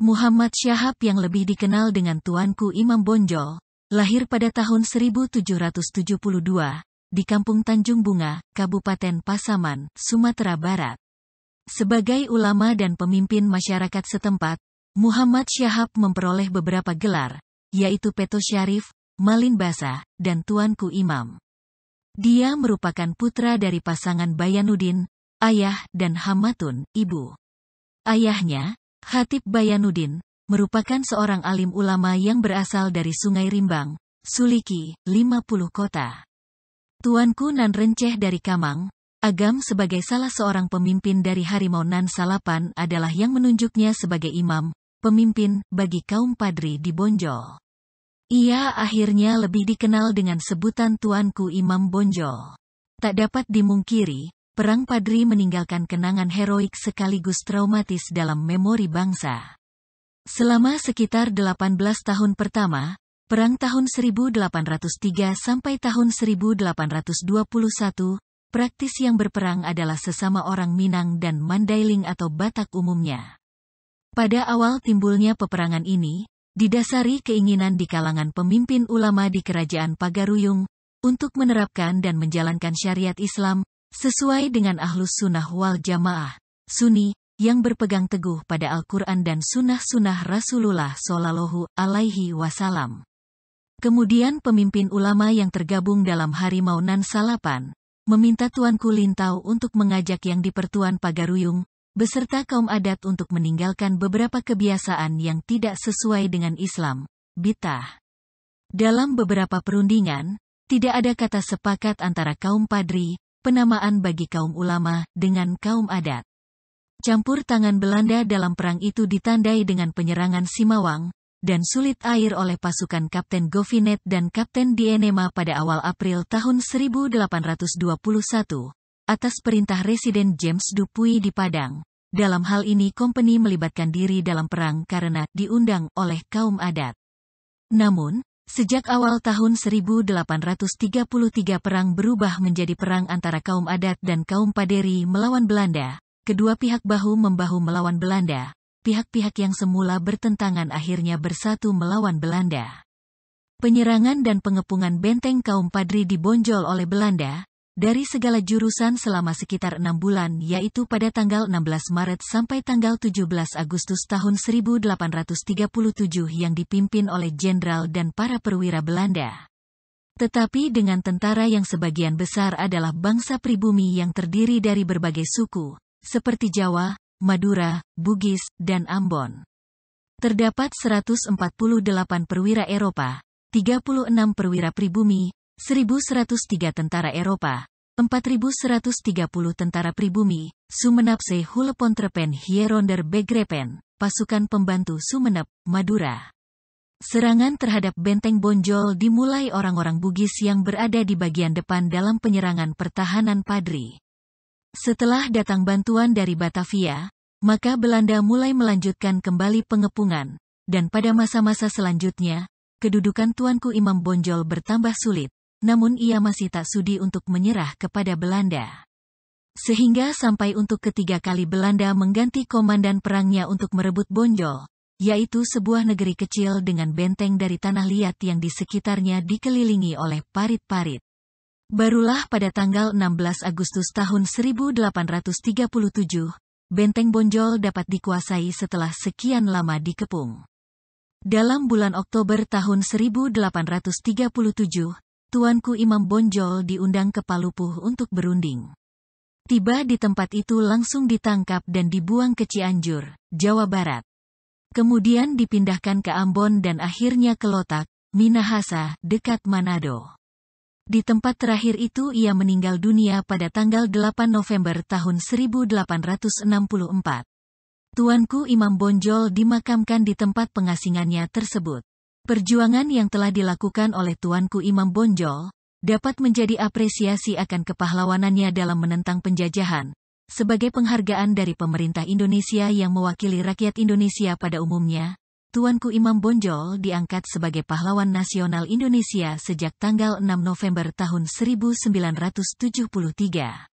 Muhammad Syahab yang lebih dikenal dengan Tuanku Imam Bonjol, lahir pada tahun 1772, di Kampung Tanjung Bunga, Kabupaten Pasaman, Sumatera Barat. Sebagai ulama dan pemimpin masyarakat setempat, Muhammad Syahab memperoleh beberapa gelar, yaitu Peto Syarif, Malin Basah, dan Tuanku Imam. Dia merupakan putra dari pasangan Bayanuddin, ayah dan Hamatun, ibu. Ayahnya, Hatib Bayanuddin, merupakan seorang alim ulama yang berasal dari Sungai Rimbang, Suliki, 50 kota. Tuanku Nan Renceh dari Kamang, Agam sebagai salah seorang pemimpin dari Harimau Nan Salapan adalah yang menunjuknya sebagai imam, pemimpin, bagi kaum padri di Bonjol. Ia akhirnya lebih dikenal dengan sebutan Tuanku Imam Bonjol. Tak dapat dimungkiri, Perang Padri meninggalkan kenangan heroik sekaligus traumatis dalam memori bangsa. Selama sekitar 18 tahun pertama, Perang tahun 1803 sampai tahun 1821, praktis yang berperang adalah sesama orang Minang dan Mandailing atau Batak umumnya. Pada awal timbulnya peperangan ini, didasari keinginan di kalangan pemimpin ulama di Kerajaan Pagaruyung untuk menerapkan dan menjalankan syariat Islam Sesuai dengan Ahlus Sunnah wal Jamaah, Sunni, yang berpegang teguh pada Al-Quran dan Sunnah-Sunnah Rasulullah Shallallahu Alaihi Wasallam. Kemudian pemimpin ulama yang tergabung dalam Harimau Nan Salapan, meminta Tuan Kulintau untuk mengajak yang dipertuan Pagaruyung, beserta kaum adat untuk meninggalkan beberapa kebiasaan yang tidak sesuai dengan Islam, bitah. Dalam beberapa perundingan, tidak ada kata sepakat antara kaum padri, penamaan bagi kaum ulama dengan kaum adat. Campur tangan Belanda dalam perang itu ditandai dengan penyerangan Simawang, dan sulit air oleh pasukan Kapten Govinet dan Kapten Dienema pada awal April tahun 1821, atas perintah Residen James Dupuy di Padang. Dalam hal ini kompeni melibatkan diri dalam perang karena diundang oleh kaum adat. Namun, Sejak awal tahun 1833 perang berubah menjadi perang antara kaum adat dan kaum paderi melawan Belanda. Kedua pihak bahu-membahu melawan Belanda. Pihak-pihak yang semula bertentangan akhirnya bersatu melawan Belanda. Penyerangan dan pengepungan benteng kaum padri dibonjol oleh Belanda, dari segala jurusan selama sekitar enam bulan yaitu pada tanggal 16 Maret sampai tanggal 17 Agustus tahun 1837 yang dipimpin oleh jenderal dan para perwira Belanda. Tetapi dengan tentara yang sebagian besar adalah bangsa pribumi yang terdiri dari berbagai suku, seperti Jawa, Madura, Bugis, dan Ambon. Terdapat 148 perwira Eropa, 36 perwira pribumi, 1.103 tentara Eropa, 4.130 tentara pribumi, sumenapse Hulepontrepen Hieronder Begrepen, pasukan pembantu sumenep Madura. Serangan terhadap benteng Bonjol dimulai orang-orang Bugis yang berada di bagian depan dalam penyerangan pertahanan Padri. Setelah datang bantuan dari Batavia, maka Belanda mulai melanjutkan kembali pengepungan, dan pada masa-masa selanjutnya, kedudukan Tuanku Imam Bonjol bertambah sulit, namun ia masih tak sudi untuk menyerah kepada Belanda. Sehingga sampai untuk ketiga kali Belanda mengganti komandan perangnya untuk merebut Bonjol, yaitu sebuah negeri kecil dengan benteng dari tanah liat yang di sekitarnya dikelilingi oleh parit-parit. Barulah pada tanggal 16 Agustus tahun 1837, benteng Bonjol dapat dikuasai setelah sekian lama dikepung. Dalam bulan Oktober tahun 1837, Tuanku Imam Bonjol diundang ke Palupuh untuk berunding. Tiba di tempat itu langsung ditangkap dan dibuang ke Cianjur, Jawa Barat. Kemudian dipindahkan ke Ambon dan akhirnya ke Lotak, Minahasa, dekat Manado. Di tempat terakhir itu ia meninggal dunia pada tanggal 8 November tahun 1864. Tuanku Imam Bonjol dimakamkan di tempat pengasingannya tersebut. Perjuangan yang telah dilakukan oleh Tuanku Imam Bonjol dapat menjadi apresiasi akan kepahlawanannya dalam menentang penjajahan, sebagai penghargaan dari pemerintah Indonesia yang mewakili rakyat Indonesia pada umumnya, Tuanku Imam Bonjol diangkat sebagai pahlawan nasional Indonesia sejak tanggal 6 November tahun 1973.